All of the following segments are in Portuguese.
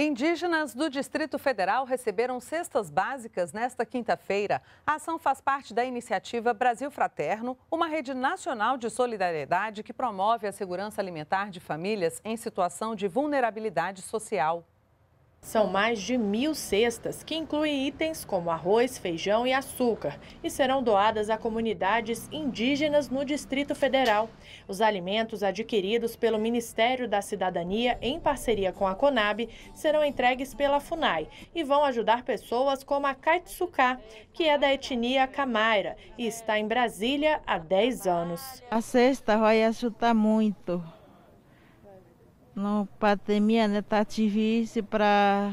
Indígenas do Distrito Federal receberam cestas básicas nesta quinta-feira. A ação faz parte da iniciativa Brasil Fraterno, uma rede nacional de solidariedade que promove a segurança alimentar de famílias em situação de vulnerabilidade social. São mais de mil cestas, que incluem itens como arroz, feijão e açúcar, e serão doadas a comunidades indígenas no Distrito Federal. Os alimentos adquiridos pelo Ministério da Cidadania, em parceria com a Conab, serão entregues pela FUNAI e vão ajudar pessoas como a Kaitsuká, que é da etnia Camaira e está em Brasília há 10 anos. A cesta vai ajudar muito não pandemia, né? Tá difícil para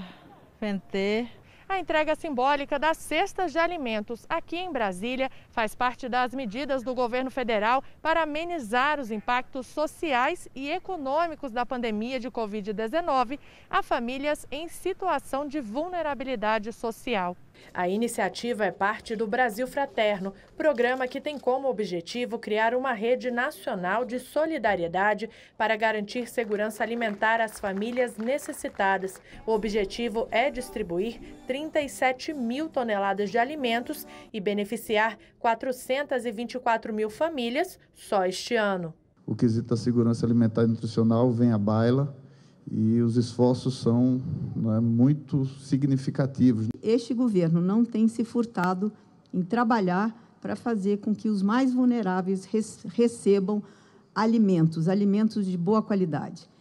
vender. A entrega simbólica das cestas de alimentos aqui em Brasília faz parte das medidas do governo federal para amenizar os impactos sociais e econômicos da pandemia de Covid-19 a famílias em situação de vulnerabilidade social. A iniciativa é parte do Brasil Fraterno, programa que tem como objetivo criar uma rede nacional de solidariedade para garantir segurança alimentar às famílias necessitadas. O objetivo é distribuir 37 mil toneladas de alimentos e beneficiar 424 mil famílias só este ano. O quesito da segurança alimentar e nutricional vem à baila e os esforços são né, muito significativos. Este governo não tem se furtado em trabalhar para fazer com que os mais vulneráveis recebam alimentos, alimentos de boa qualidade.